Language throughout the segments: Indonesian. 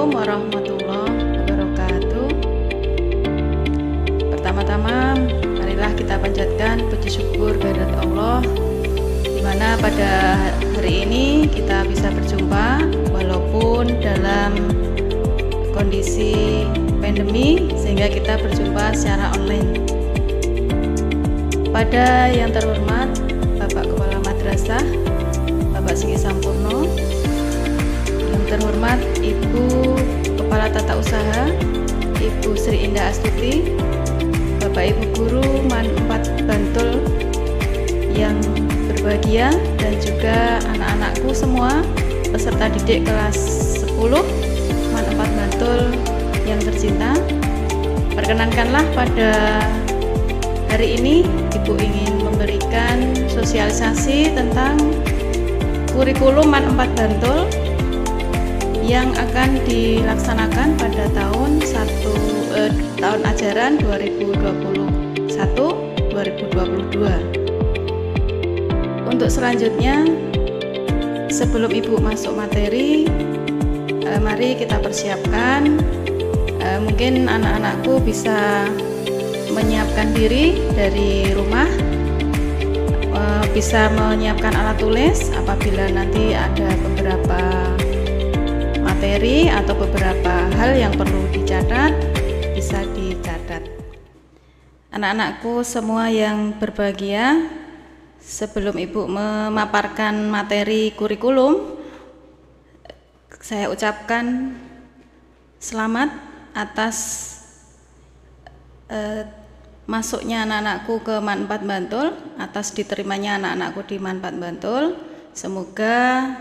Assalamualaikum warahmatullahi wabarakatuh Pertama-tama marilah kita panjatkan puji syukur kepada Allah Dimana pada hari ini kita bisa berjumpa Walaupun dalam kondisi pandemi Sehingga kita berjumpa secara online Pada yang terhormat Bapak Kepala Madrasah Bapak Sigi Sampurno yang terhormat Ibu Kepala Tata Usaha, Ibu Sri Indah Astuti, Bapak Ibu Guru Man 4 Bantul yang berbahagia dan juga anak-anakku semua peserta didik kelas 10 Man 4 Bantul yang tercinta. Perkenankanlah pada hari ini Ibu ingin memberikan sosialisasi tentang kurikulum Man 4 Bantul yang akan dilaksanakan pada tahun satu eh, tahun ajaran 2021 2022. Untuk selanjutnya sebelum Ibu masuk materi eh, mari kita persiapkan eh, mungkin anak-anakku bisa menyiapkan diri dari rumah eh, bisa menyiapkan alat tulis apabila nanti ada beberapa materi atau beberapa hal yang perlu dicatat bisa dicatat. Anak-anakku semua yang berbahagia, sebelum Ibu memaparkan materi kurikulum, saya ucapkan selamat atas eh, masuknya anak-anakku ke Manpat Bantul, atas diterimanya anak-anakku di Manpat Bantul. Semoga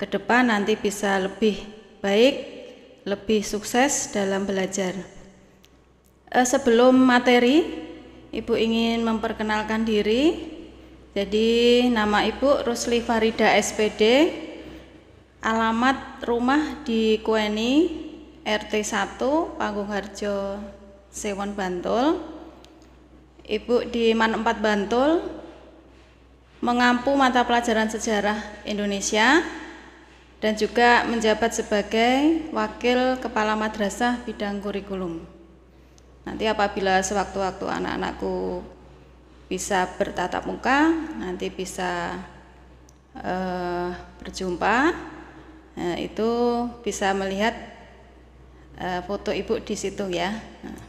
ke depan nanti bisa lebih baik, lebih sukses dalam belajar. Eh, sebelum materi, Ibu ingin memperkenalkan diri. Jadi nama Ibu Rusli Farida SPD, alamat rumah di Kueni, RT 1, Panggung Harjo, Sewon Bantul. Ibu di Man 4 Bantul, mengampu mata pelajaran sejarah Indonesia dan juga menjabat sebagai wakil kepala madrasah bidang kurikulum. Nanti apabila sewaktu-waktu anak-anakku bisa bertatap muka, nanti bisa eh, berjumpa, nah, itu bisa melihat eh, foto ibu di situ ya. Nah.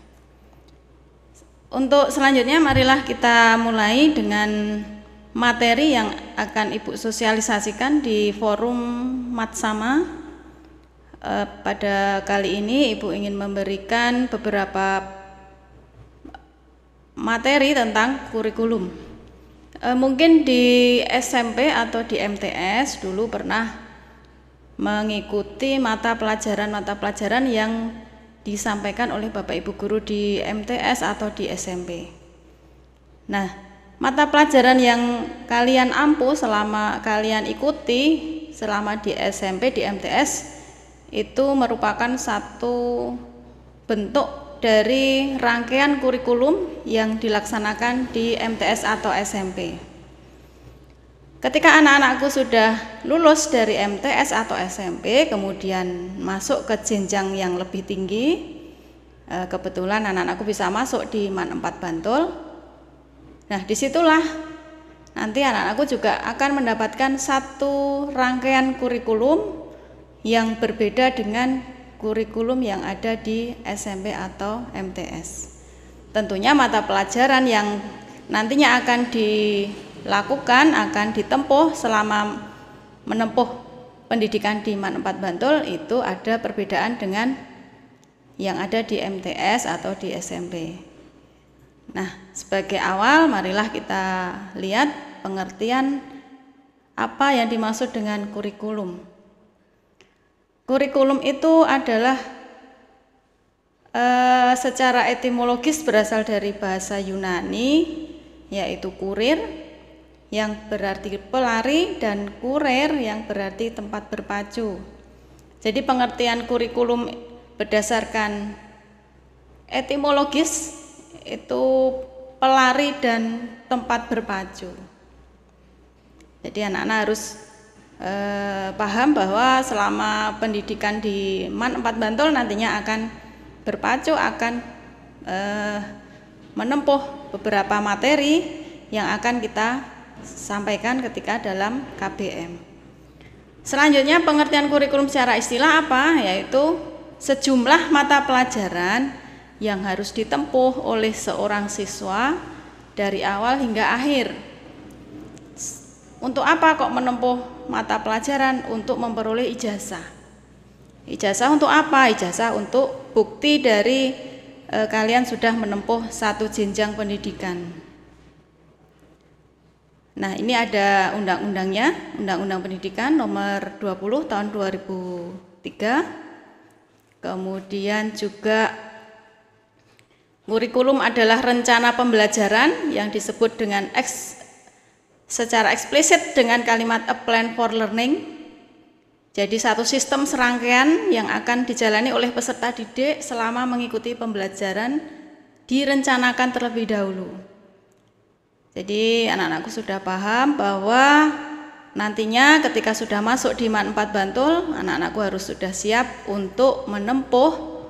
Untuk selanjutnya marilah kita mulai dengan materi yang akan Ibu sosialisasikan di forum Matsama sama eh, pada kali ini Ibu ingin memberikan beberapa materi tentang kurikulum e, mungkin di SMP atau di MTS dulu pernah mengikuti mata pelajaran mata pelajaran yang disampaikan oleh Bapak Ibu guru di MTS atau di SMP nah mata pelajaran yang kalian ampuh selama kalian ikuti selama di SMP di MTS itu merupakan satu bentuk dari rangkaian kurikulum yang dilaksanakan di MTS atau SMP. Ketika anak-anakku sudah lulus dari MTS atau SMP, kemudian masuk ke jenjang yang lebih tinggi, eh, kebetulan anak-anakku bisa masuk di MAN 4 Bantul, Nah, disitulah nanti anak-anakku juga akan mendapatkan satu rangkaian kurikulum yang berbeda dengan kurikulum yang ada di SMP atau MTS. Tentunya mata pelajaran yang nantinya akan dilakukan akan ditempuh selama menempuh pendidikan di MAN 4 Bantul itu ada perbedaan dengan yang ada di MTS atau di SMP. Nah, sebagai awal marilah kita lihat pengertian apa yang dimaksud dengan kurikulum. Kurikulum itu adalah e, secara etimologis berasal dari bahasa Yunani yaitu kurir yang berarti pelari dan kurir yang berarti tempat berpacu. Jadi pengertian kurikulum berdasarkan etimologis itu pelari dan tempat berpacu. Jadi anak-anak harus eh, paham bahwa selama pendidikan di MAN 4 Bantul nantinya akan berpacu akan eh, menempuh beberapa materi yang akan kita sampaikan ketika dalam KBM. Selanjutnya pengertian kurikulum secara istilah apa? Yaitu sejumlah mata pelajaran yang harus ditempuh oleh seorang siswa dari awal hingga akhir. Untuk apa kok menempuh mata pelajaran untuk memperoleh ijazah? Ijazah untuk apa? Ijazah untuk bukti dari e, kalian sudah menempuh satu jenjang pendidikan. Nah, ini ada undang-undangnya, Undang-Undang Pendidikan nomor 20 tahun 2003. Kemudian juga Kurikulum adalah rencana pembelajaran yang disebut dengan ex, secara eksplisit dengan kalimat a plan for learning. Jadi satu sistem serangkaian yang akan dijalani oleh peserta didik selama mengikuti pembelajaran direncanakan terlebih dahulu. Jadi anak-anakku sudah paham bahwa Nantinya ketika sudah masuk di MAN 4 Bantul, anak-anakku harus sudah siap untuk menempuh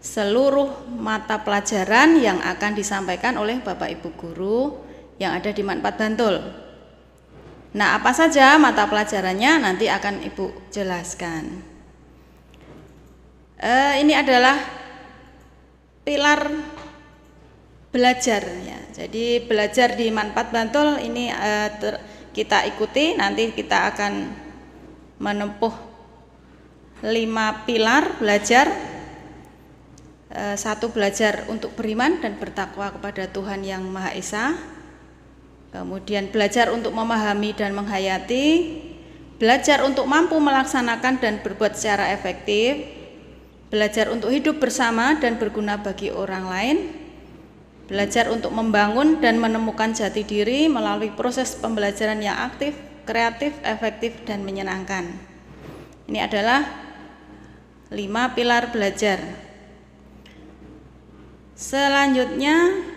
seluruh mata pelajaran yang akan disampaikan oleh Bapak Ibu guru yang ada di Manpat Bantul. Nah, apa saja mata pelajarannya nanti akan Ibu jelaskan. E, ini adalah pilar belajar ya. Jadi belajar di Manpat Bantul ini e, ter, kita ikuti nanti kita akan menempuh lima pilar belajar Eh, satu belajar untuk beriman dan bertakwa kepada Tuhan yang Maha Esa kemudian belajar untuk memahami dan menghayati belajar untuk mampu melaksanakan dan berbuat secara efektif belajar untuk hidup bersama dan berguna bagi orang lain belajar untuk membangun dan menemukan jati diri melalui proses pembelajaran yang aktif kreatif, efektif, dan menyenangkan ini adalah lima pilar belajar Selanjutnya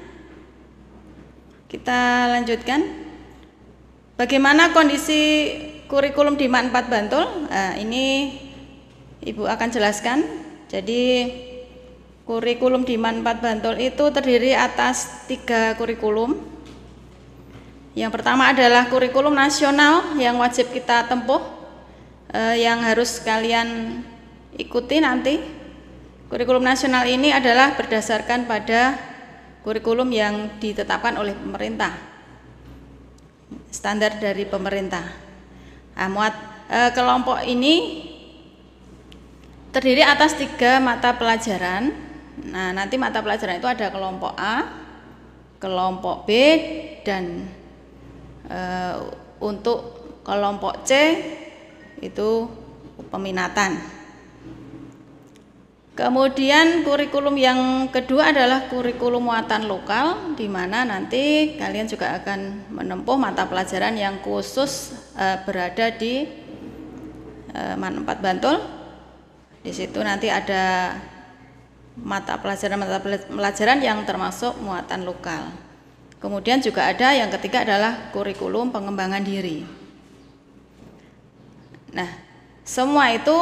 kita lanjutkan bagaimana kondisi kurikulum di MAN 4 Bantul. Nah, ini Ibu akan jelaskan. Jadi kurikulum di MAN 4 Bantul itu terdiri atas tiga kurikulum. Yang pertama adalah kurikulum nasional yang wajib kita tempuh, eh, yang harus kalian ikuti nanti Kurikulum nasional ini adalah berdasarkan pada kurikulum yang ditetapkan oleh pemerintah. Standar dari pemerintah. Nah, muat eh, kelompok ini terdiri atas tiga mata pelajaran. Nah, nanti mata pelajaran itu ada kelompok A, kelompok B dan e, untuk kelompok C itu peminatan. Kemudian kurikulum yang kedua adalah kurikulum muatan lokal di mana nanti kalian juga akan menempuh mata pelajaran yang khusus e, berada di e, Man 4 Bantul. Di situ nanti ada mata pelajaran mata pelajaran yang termasuk muatan lokal. Kemudian juga ada yang ketiga adalah kurikulum pengembangan diri. Nah, semua itu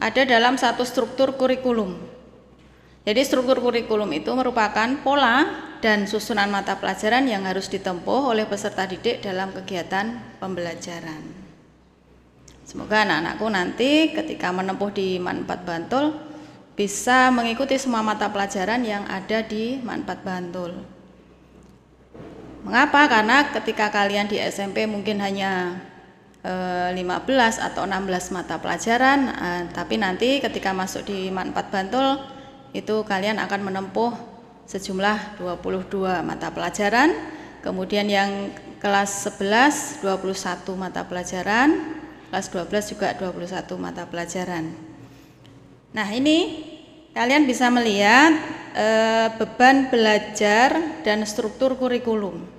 ada dalam satu struktur kurikulum. Jadi struktur kurikulum itu merupakan pola dan susunan mata pelajaran yang harus ditempuh oleh peserta didik dalam kegiatan pembelajaran. Semoga anak-anakku nanti ketika menempuh di Manpat Bantul bisa mengikuti semua mata pelajaran yang ada di Manpat Bantul. Mengapa? Karena ketika kalian di SMP mungkin hanya 15 eh, atau 16 mata pelajaran eh, tapi nanti ketika masuk di manfaat 4 Bantul itu kalian akan menempuh sejumlah 22 mata pelajaran kemudian yang kelas 11 21 mata pelajaran kelas 12 juga 21 mata pelajaran nah ini kalian bisa melihat eh, beban belajar dan struktur kurikulum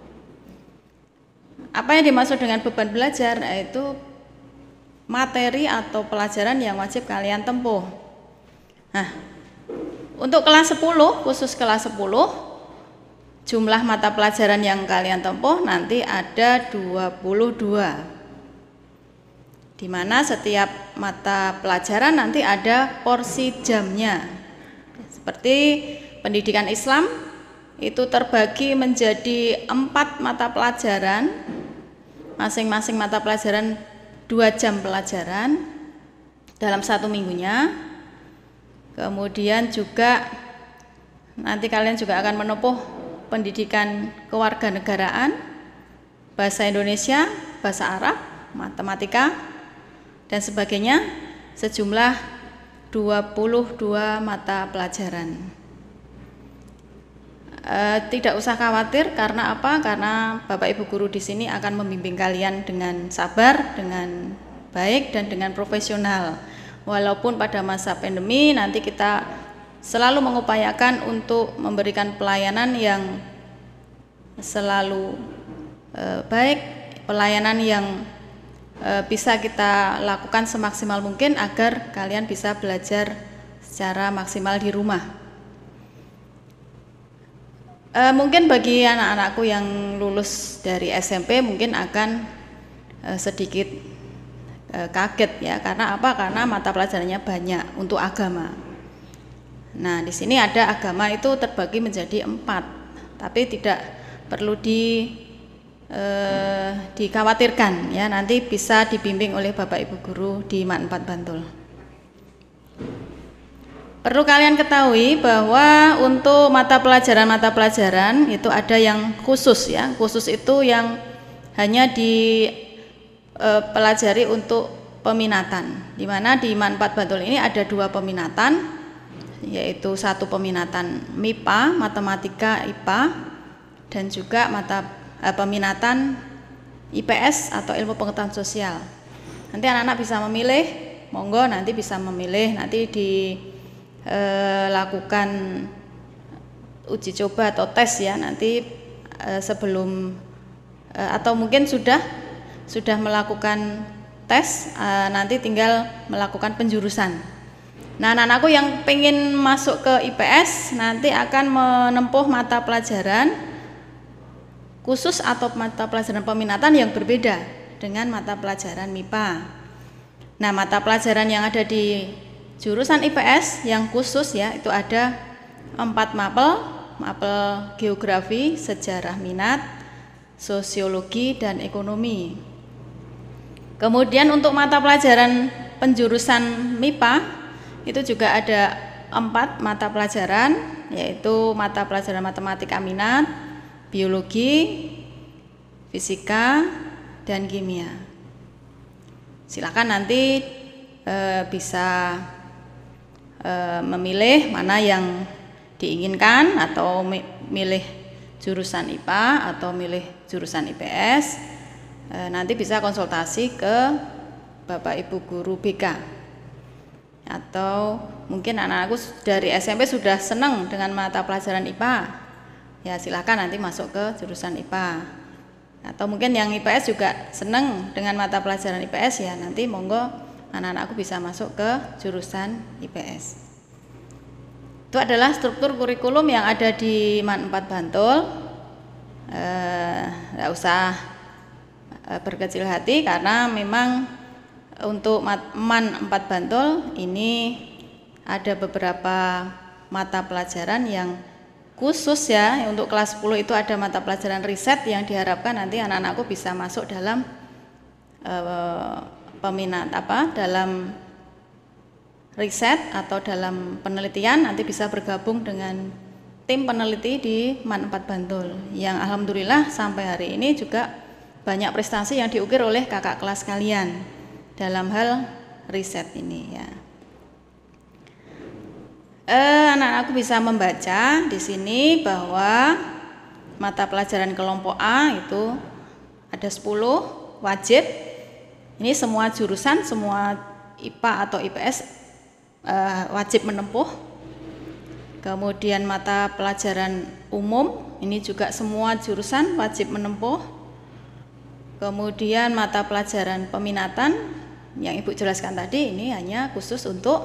apa yang dimaksud dengan beban belajar? Yaitu nah, materi atau pelajaran yang wajib kalian tempuh. Nah, untuk kelas 10, khusus kelas 10, jumlah mata pelajaran yang kalian tempuh nanti ada 22 di mana setiap mata pelajaran nanti ada porsi jamnya seperti pendidikan Islam itu terbagi menjadi empat mata pelajaran masing-masing mata pelajaran dua jam pelajaran dalam satu minggunya. Kemudian juga nanti kalian juga akan menopoh pendidikan kewarganegaraan, bahasa Indonesia, bahasa Arab, matematika, dan sebagainya sejumlah 22 mata pelajaran. Eh, tidak usah khawatir karena apa? Karena Bapak Ibu guru di sini akan membimbing kalian dengan sabar, dengan baik dan dengan profesional. Walaupun pada masa pandemi nanti kita selalu mengupayakan untuk memberikan pelayanan yang selalu e, baik, pelayanan yang e, bisa kita lakukan semaksimal mungkin agar kalian bisa belajar secara maksimal di rumah e, mungkin bagi anak-anakku yang lulus dari SMP mungkin akan e, sedikit e, kaget ya karena apa? Karena mata pelajarannya banyak untuk agama. Nah, di sini ada agama itu terbagi menjadi empat, tapi tidak perlu di eh, dikhawatirkan ya nanti bisa dibimbing oleh Bapak Ibu guru di MAT Bantul. Perlu kalian ketahui bahwa untuk mata pelajaran-mata pelajaran itu ada yang khusus ya. Khusus itu yang hanya dipelajari e, untuk peminatan. Di mana di Manfaat Bantul ini ada dua peminatan yaitu satu peminatan MIPA, matematika IPA dan juga mata eh, peminatan IPS atau ilmu pengetahuan sosial. Nanti anak-anak bisa memilih, monggo nanti bisa memilih nanti di eh, lakukan uji coba atau tes ya nanti eh, sebelum eh, atau mungkin sudah sudah melakukan tes eh, nanti tinggal melakukan penjurusan. Nah, anak-anakku yang pengen masuk ke IPS nanti akan menempuh mata pelajaran khusus atau mata pelajaran peminatan yang berbeda dengan mata pelajaran MIPA. Nah, mata pelajaran yang ada di Jurusan IPS yang khusus ya itu ada empat mapel, mapel geografi, sejarah minat, sosiologi dan ekonomi. Kemudian untuk mata pelajaran penjurusan MIPA itu juga ada empat mata pelajaran yaitu mata pelajaran matematika minat, biologi, fisika dan kimia. Silakan nanti e, bisa e, memilih mana yang diinginkan atau milih jurusan IPA atau milih jurusan IPS e, nanti bisa konsultasi ke Bapak Ibu guru BK atau mungkin anak-anakku dari SMP sudah senang dengan mata pelajaran IPA ya silahkan nanti masuk ke jurusan IPA atau mungkin yang IPS juga senang dengan mata pelajaran IPS ya nanti monggo anak-anakku bisa masuk ke jurusan IPS. Itu adalah struktur kurikulum yang ada di MAN 4 Bantul. Tidak eh, usah eh, berkecil hati karena memang untuk MAN 4 Bantul ini ada beberapa mata pelajaran yang khusus ya untuk kelas 10 itu ada mata pelajaran riset yang diharapkan nanti anak-anakku bisa masuk dalam eh, peminat apa dalam riset atau dalam penelitian nanti bisa bergabung dengan tim peneliti di MAN 4 Bantul yang alhamdulillah sampai hari ini juga banyak prestasi yang diukir oleh kakak kelas kalian dalam hal riset ini ya. Eh, anak aku bisa membaca di sini bahwa mata pelajaran kelompok A itu ada 10 wajib ini semua jurusan, semua IPA atau IPS eh, wajib menempuh. Kemudian mata pelajaran umum, ini juga semua jurusan wajib menempuh. Kemudian mata pelajaran peminatan yang Ibu jelaskan tadi ini hanya khusus untuk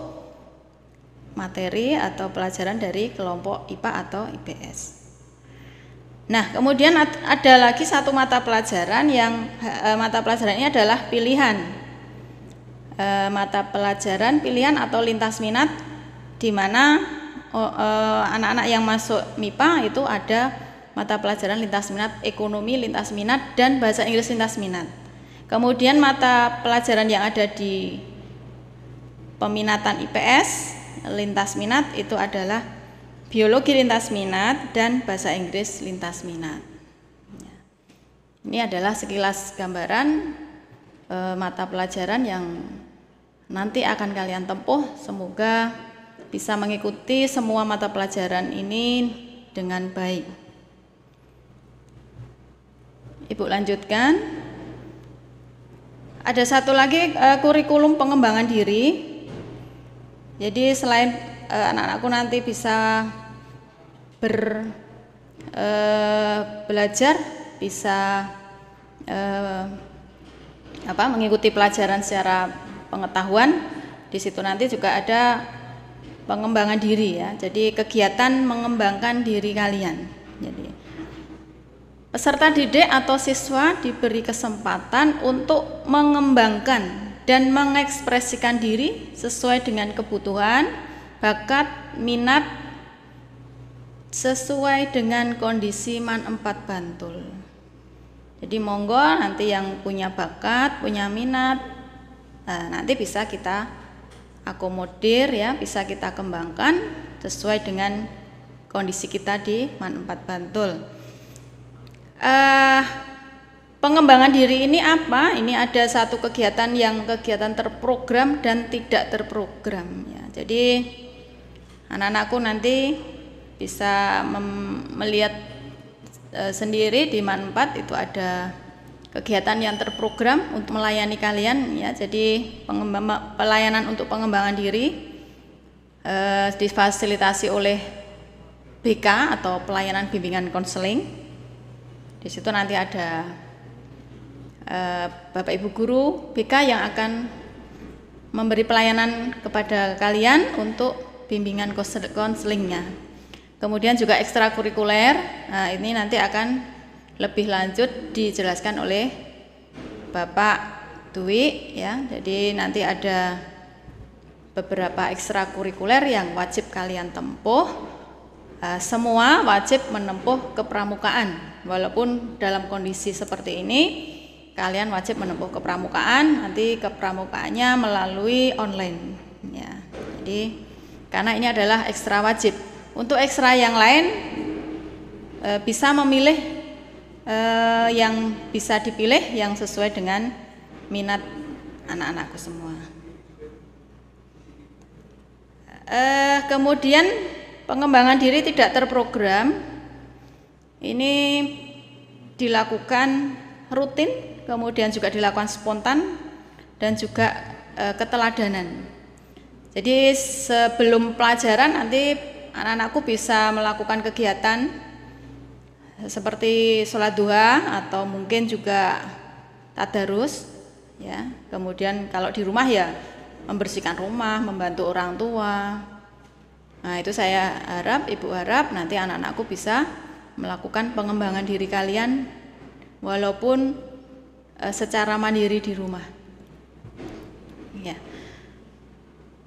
materi atau pelajaran dari kelompok IPA atau IPS. Nah, kemudian ada lagi satu mata pelajaran yang e, mata pelajarannya adalah pilihan. E, mata pelajaran pilihan atau lintas minat di mana eh, anak-anak yang masuk MIPA itu ada mata pelajaran lintas minat ekonomi lintas minat dan bahasa Inggris lintas minat. Kemudian mata pelajaran yang ada di peminatan IPS lintas minat itu adalah biologi lintas minat dan bahasa Inggris lintas minat. Ya. Ini adalah sekilas gambaran e, mata pelajaran yang nanti akan kalian tempuh. Semoga bisa mengikuti semua mata pelajaran ini dengan baik. Ibu lanjutkan. Ada satu lagi e, kurikulum pengembangan diri. Jadi selain e, anak-anakku nanti bisa ber e, belajar bisa e, apa mengikuti pelajaran secara pengetahuan di situ nanti juga ada pengembangan diri ya jadi kegiatan mengembangkan diri kalian jadi peserta didik atau siswa diberi kesempatan untuk mengembangkan dan mengekspresikan diri sesuai dengan kebutuhan, bakat, minat, sesuai dengan kondisi MAN 4 Bantul. Jadi monggo nanti yang punya bakat, punya minat, eh, nanti bisa kita akomodir ya, bisa kita kembangkan sesuai dengan kondisi kita di MAN 4 Bantul. Uh, pengembangan diri ini apa? Ini ada satu kegiatan yang kegiatan terprogram dan tidak terprogram ya. Jadi anak-anakku nanti bisa melihat e, sendiri di manfaat itu ada kegiatan yang terprogram untuk melayani kalian ya jadi pelayanan untuk pengembangan diri e, difasilitasi oleh BK atau pelayanan bimbingan konseling di situ nanti ada e, Bapak Ibu guru BK yang akan memberi pelayanan kepada kalian untuk bimbingan konselingnya. Kemudian juga ekstrakurikuler. Nah, ini nanti akan lebih lanjut dijelaskan oleh Bapak Dwi ya. Jadi nanti ada beberapa ekstrakurikuler yang wajib kalian tempuh. Eh, semua wajib menempuh kepramukaan. Walaupun dalam kondisi seperti ini kalian wajib menempuh kepramukaan. Nanti kepramukaannya melalui online ya. Jadi karena ini adalah ekstra wajib untuk ekstra yang lain eh, bisa memilih eh, yang bisa dipilih yang sesuai dengan minat anak-anakku semua. Eh, kemudian pengembangan diri tidak terprogram ini dilakukan rutin, kemudian juga dilakukan spontan dan juga keteladanan. Jadi sebelum pelajaran nanti anak-anakku bisa melakukan kegiatan seperti sholat duha atau mungkin juga tadarus ya kemudian kalau di rumah ya membersihkan rumah membantu orang tua nah itu saya harap ibu harap nanti anak-anakku bisa melakukan pengembangan diri kalian walaupun eh, secara mandiri di rumah ya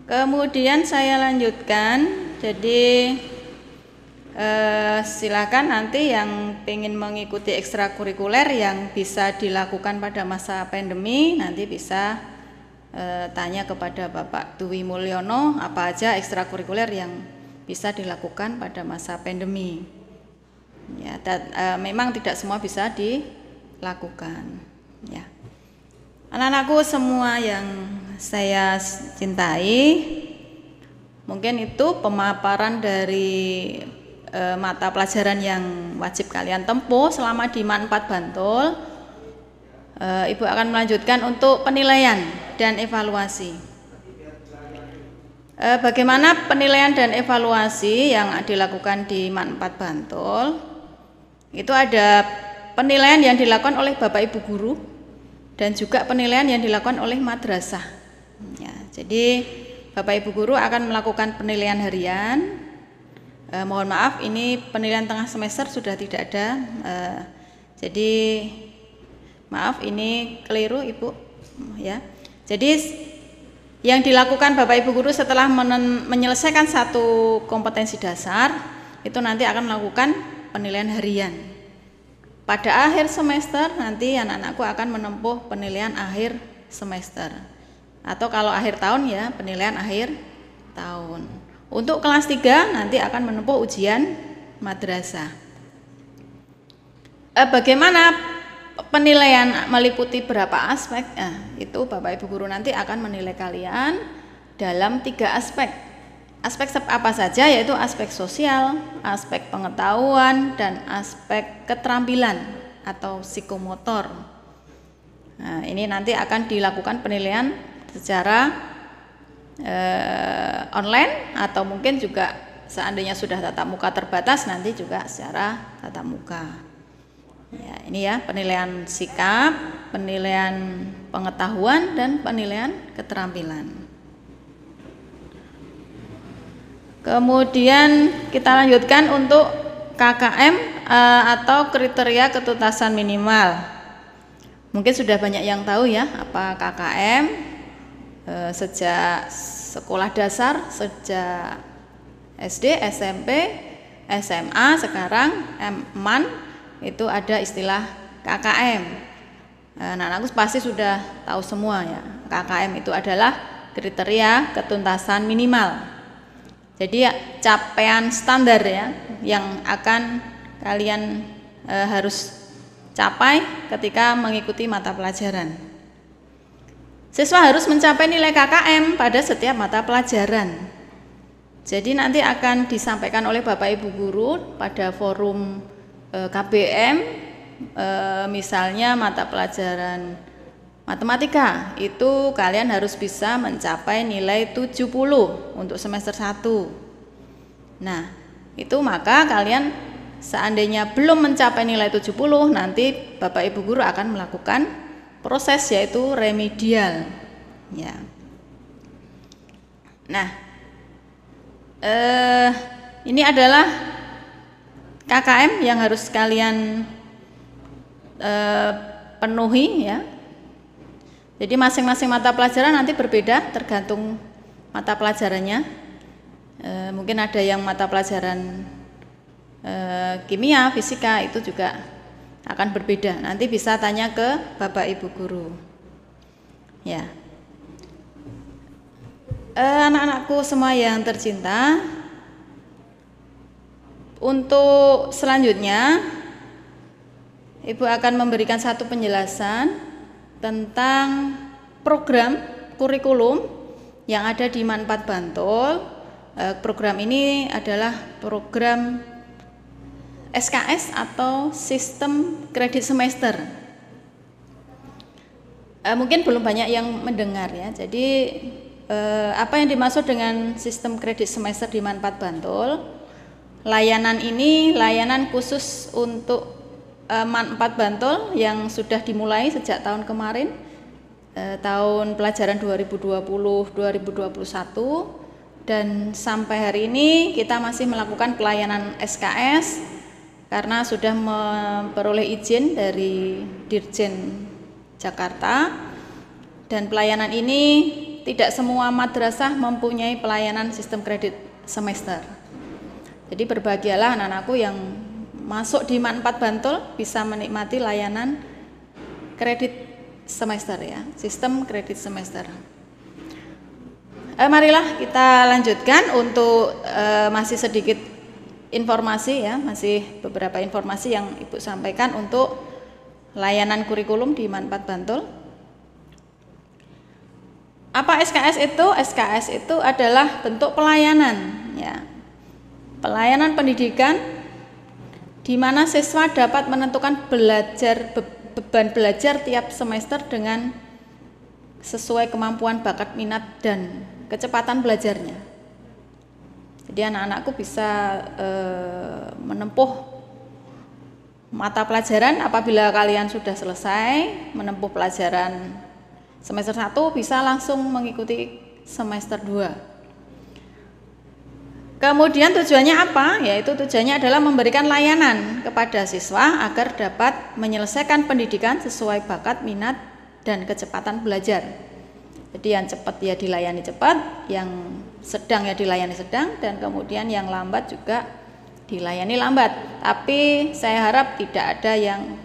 kemudian saya lanjutkan jadi eh, silakan nanti yang ingin mengikuti ekstrakurikuler yang bisa dilakukan pada masa pandemi nanti bisa eh, tanya kepada Bapak Dwi Mulyono apa aja ekstrakurikuler yang bisa dilakukan pada masa pandemi. Ya, dan, eh, memang tidak semua bisa dilakukan. Ya. Anak-anakku semua yang saya cintai, Mungkin itu pemaparan dari e, mata pelajaran yang wajib kalian tempuh selama di MAN 4 Bantul. E, Ibu akan melanjutkan untuk penilaian dan evaluasi. E, bagaimana penilaian dan evaluasi yang dilakukan di MAN 4 Bantul? Itu ada penilaian yang dilakukan oleh Bapak Ibu guru dan juga penilaian yang dilakukan oleh madrasah. Ya, jadi Bapak Ibu guru akan melakukan penilaian harian. E, mohon maaf, ini penilaian tengah semester sudah tidak ada. E, jadi maaf, ini keliru Ibu ya. Jadi yang dilakukan Bapak Ibu guru setelah menyelesaikan satu kompetensi dasar itu nanti akan melakukan penilaian harian. Pada akhir semester nanti anak-anakku akan menempuh penilaian akhir semester atau kalau akhir tahun ya penilaian akhir tahun. Untuk kelas 3 nanti akan menempuh ujian madrasah. Eh, bagaimana penilaian meliputi berapa aspek? Eh, itu Bapak Ibu guru nanti akan menilai kalian dalam tiga aspek. Aspek apa saja yaitu aspek sosial, aspek pengetahuan, dan aspek keterampilan atau psikomotor. Nah, ini nanti akan dilakukan penilaian secara uh, online atau mungkin juga seandainya sudah tatap muka terbatas nanti juga secara tatap muka. Ya, ini ya penilaian sikap, penilaian pengetahuan dan penilaian keterampilan. Kemudian kita lanjutkan untuk KKM eh, atau kriteria ketuntasan minimal. Mungkin sudah banyak yang tahu ya apa KKM, Eh, sejak sekolah dasar, sejak SD, SMP, SMA, sekarang MAN M-M itu ada istilah KKM. Nah, eh, aku pasti sudah tahu semua ya. KKM itu adalah kriteria ketuntasan minimal. Jadi ya, capaian standar ya yang akan kalian e, harus capai ketika mengikuti mata pelajaran. Siswa harus mencapai nilai KKM pada setiap mata pelajaran. Jadi nanti akan disampaikan oleh Bapak Ibu guru pada forum e, KBM e, misalnya mata pelajaran matematika itu kalian harus bisa mencapai nilai 70 untuk semester 1. Nah, itu maka kalian seandainya belum mencapai nilai 70 nanti Bapak Ibu guru akan melakukan proses yaitu remedial ya nah eh, ini adalah KKM yang harus kalian eh, penuhi ya jadi masing-masing mata pelajaran nanti berbeda tergantung mata pelajarannya e, mungkin ada yang mata pelajaran e, kimia fisika itu juga akan berbeda. Nanti bisa tanya ke Bapak Ibu guru. Ya. Eh, anak-anakku semua yang tercinta, untuk selanjutnya Ibu akan memberikan satu penjelasan tentang program kurikulum yang ada di Manfaat Bantul. Eh, program ini adalah program SKS atau sistem kredit semester. E, mungkin belum banyak yang mendengar ya. Jadi e, apa yang dimaksud dengan sistem kredit semester di Manfaat Bantul? Layanan ini layanan khusus untuk e, Manfaat Bantul yang sudah dimulai sejak tahun kemarin e, tahun pelajaran 2020-2021 dan sampai hari ini kita masih melakukan pelayanan SKS karena sudah memperoleh izin dari Dirjen Jakarta dan pelayanan ini tidak semua madrasah mempunyai pelayanan sistem kredit semester. Jadi berbahagialah anak-anakku yang masuk di manfaat Bantul bisa menikmati layanan kredit semester ya, sistem kredit semester. Eh, marilah kita lanjutkan untuk eh, masih sedikit informasi ya, masih beberapa informasi yang Ibu sampaikan untuk layanan kurikulum di Manpat Bantul. Apa SKS itu? SKS itu adalah bentuk pelayanan ya. Pelayanan pendidikan di mana siswa dapat menentukan belajar beban belajar tiap semester dengan sesuai kemampuan, bakat, minat dan kecepatan belajarnya jadi anak-anakku bisa e, menempuh mata pelajaran apabila kalian sudah selesai menempuh pelajaran semester 1 bisa langsung mengikuti semester 2 Kemudian tujuannya apa? Yaitu tujuannya adalah memberikan layanan kepada siswa agar dapat menyelesaikan pendidikan sesuai bakat, minat, dan kecepatan belajar. Jadi yang cepat ya dilayani cepat, yang sedang ya dilayani sedang dan kemudian yang lambat juga dilayani lambat. Tapi saya harap tidak ada yang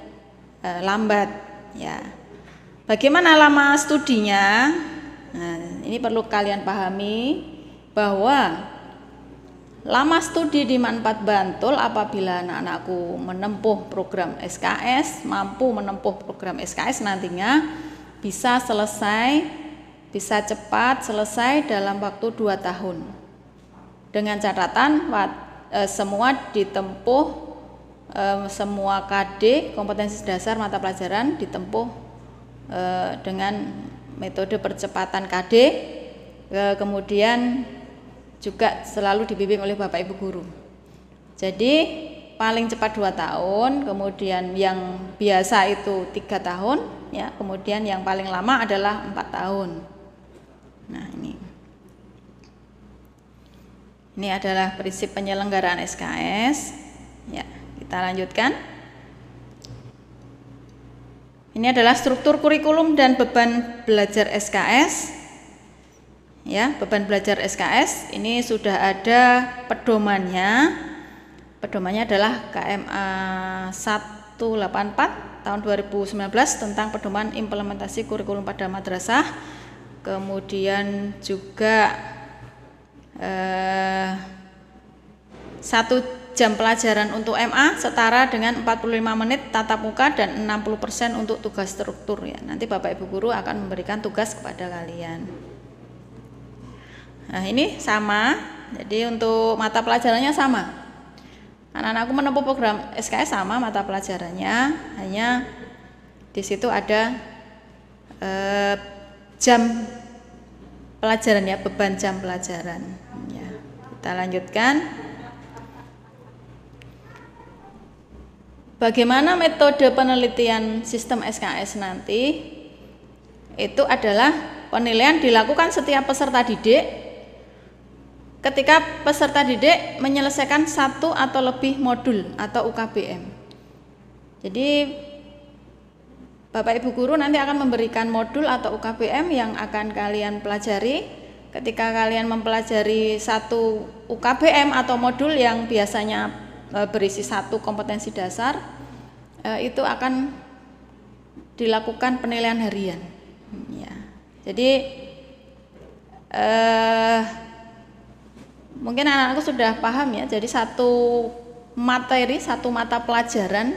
e, lambat ya. Bagaimana lama studinya? Nah, ini perlu kalian pahami bahwa lama studi di Manfaat Bantul apabila anak-anakku menempuh program SKS, mampu menempuh program SKS nantinya bisa selesai bisa cepat selesai dalam waktu 2 tahun. Dengan catatan eh, semua ditempuh eh, semua KD kompetensi dasar mata pelajaran ditempuh eh, dengan metode percepatan KD kemudian juga selalu dibimbing oleh Bapak Ibu guru. Jadi paling cepat dua tahun, kemudian yang biasa itu tiga tahun, ya, kemudian yang paling lama adalah empat tahun. Nah, ini. Ini adalah prinsip penyelenggaraan SKS. Ya, kita lanjutkan. Ini adalah struktur kurikulum dan beban belajar SKS. Ya, beban belajar SKS ini sudah ada pedomannya. Pedomannya adalah KMA 184 tahun 2019 tentang pedoman implementasi kurikulum pada madrasah kemudian juga eh, satu jam pelajaran untuk MA setara dengan 45 menit tatap muka dan 60% untuk tugas struktur ya. Nanti Bapak Ibu guru akan memberikan tugas kepada kalian. Nah, ini sama. Jadi untuk mata pelajarannya sama. Anak-anakku menempuh program SKS sama mata pelajarannya, hanya di situ ada eh, jam pelajaran ya beban jam pelajaran ya kita lanjutkan bagaimana metode penelitian sistem SKS nanti itu adalah penilaian dilakukan setiap peserta didik ketika peserta didik menyelesaikan satu atau lebih modul atau UKBM jadi Bapak Ibu guru nanti akan memberikan modul atau UKBM yang akan kalian pelajari. Ketika kalian mempelajari satu UKBM atau modul yang biasanya e, berisi satu kompetensi dasar, e, itu akan dilakukan penilaian harian. Hmm, ya. Jadi eh, mungkin anak-anakku sudah paham ya. Jadi satu materi, satu mata pelajaran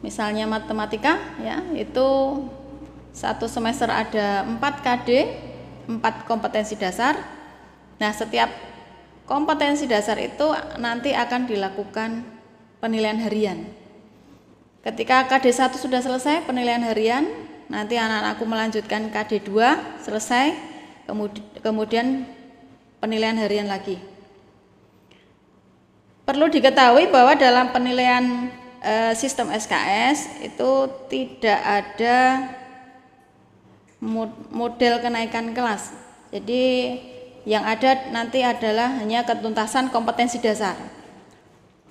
misalnya matematika ya itu satu semester ada 4 KD 4 kompetensi dasar nah setiap kompetensi dasar itu nanti akan dilakukan penilaian harian ketika KD1 sudah selesai penilaian harian nanti anak-anakku melanjutkan KD2 selesai kemudian penilaian harian lagi Perlu diketahui bahwa dalam penilaian Eh, sistem SKS itu tidak ada model kenaikan kelas. Jadi yang ada nanti adalah hanya ketuntasan kompetensi dasar.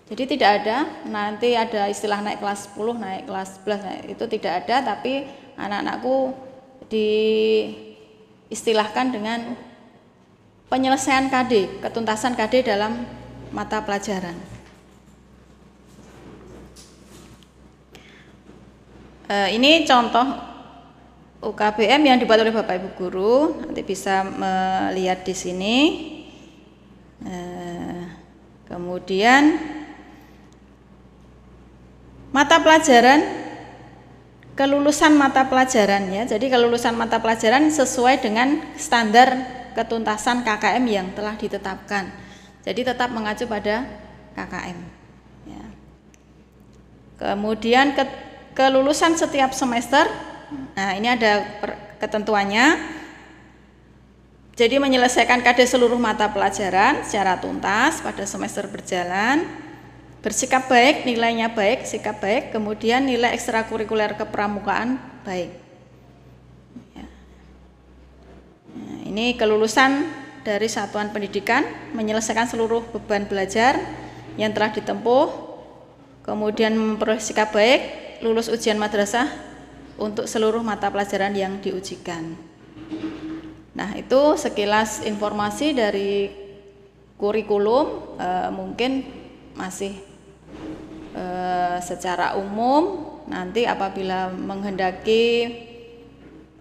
Jadi tidak ada, nanti ada istilah naik kelas 10, naik kelas 11, naik, itu tidak ada, tapi anak-anakku diistilahkan dengan penyelesaian KD, ketuntasan KD dalam mata pelajaran. Eh, ini contoh UKBM yang dibuat oleh Bapak Ibu guru nanti bisa melihat di sini eh, kemudian mata pelajaran kelulusan mata pelajaran ya. Jadi kelulusan mata pelajaran sesuai dengan standar ketuntasan KKM yang telah ditetapkan. Jadi tetap mengacu pada KKM. Ya. Kemudian ke, kelulusan setiap semester. Nah, ini ada ketentuannya. Jadi menyelesaikan KD seluruh mata pelajaran secara tuntas pada semester berjalan, bersikap baik, nilainya baik, sikap baik, kemudian nilai ekstrakurikuler kepramukaan baik. Ya. Nah, ini kelulusan dari satuan pendidikan menyelesaikan seluruh beban belajar yang telah ditempuh, kemudian memperoleh sikap baik, lulus ujian madrasah untuk seluruh mata pelajaran yang diujikan. Nah, itu sekilas informasi dari kurikulum e, mungkin masih e, secara umum nanti apabila menghendaki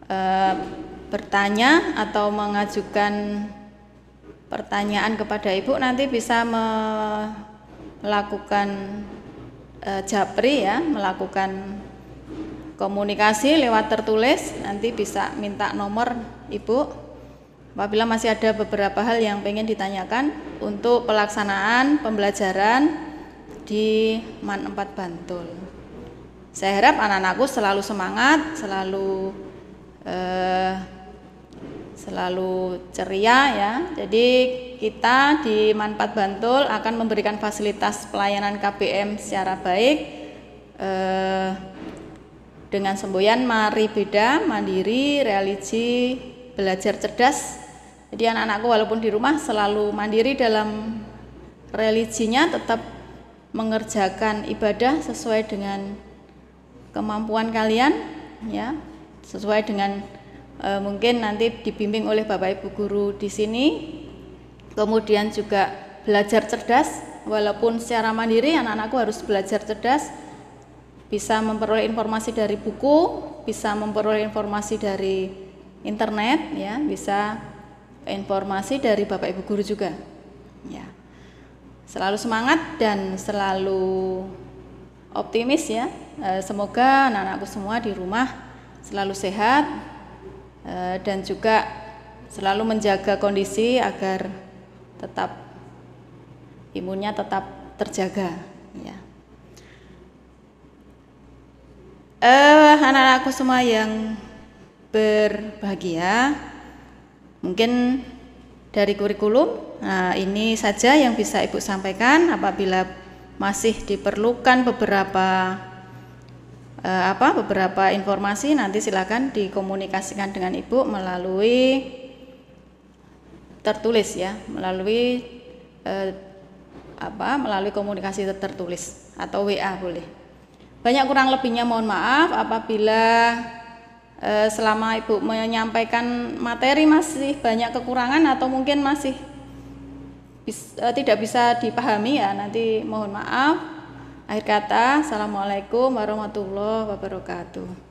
e, bertanya atau mengajukan pertanyaan kepada ibu nanti bisa melakukan Eh, Japri ya melakukan komunikasi lewat tertulis nanti bisa minta nomor Ibu apabila masih ada beberapa hal yang pengen ditanyakan untuk pelaksanaan pembelajaran di MAN 4 Bantul. Saya harap anak-anakku selalu semangat, selalu eh, selalu ceria ya. Jadi kita di Manpat Bantul akan memberikan fasilitas pelayanan KBM secara baik eh, dengan semboyan Mari Beda, Mandiri, Religi, Belajar Cerdas. Jadi anak-anakku walaupun di rumah selalu mandiri dalam religinya tetap mengerjakan ibadah sesuai dengan kemampuan kalian ya, sesuai dengan e, mungkin nanti dibimbing oleh Bapak Ibu guru di sini. Kemudian juga belajar cerdas, walaupun secara mandiri anak-anakku harus belajar cerdas, bisa memperoleh informasi dari buku, bisa memperoleh informasi dari internet, ya, bisa informasi dari Bapak Ibu guru juga. Ya. Selalu semangat dan selalu optimis ya. Eh, semoga anak-anakku semua di rumah selalu sehat, Eh, dan juga selalu menjaga kondisi agar tetap imunnya tetap terjaga ya eh, anak-anakku semua yang berbahagia mungkin dari kurikulum nah ini saja yang bisa ibu sampaikan apabila masih diperlukan beberapa Eh, apa beberapa informasi nanti silakan dikomunikasikan dengan ibu melalui tertulis ya melalui eh, apa melalui komunikasi tertulis atau WA boleh banyak kurang lebihnya mohon maaf apabila eh, selama ibu menyampaikan materi masih banyak kekurangan atau mungkin masih bis, eh, tidak bisa dipahami ya nanti mohon maaf Akhir kata, Assalamualaikum warahmatullahi wabarakatuh.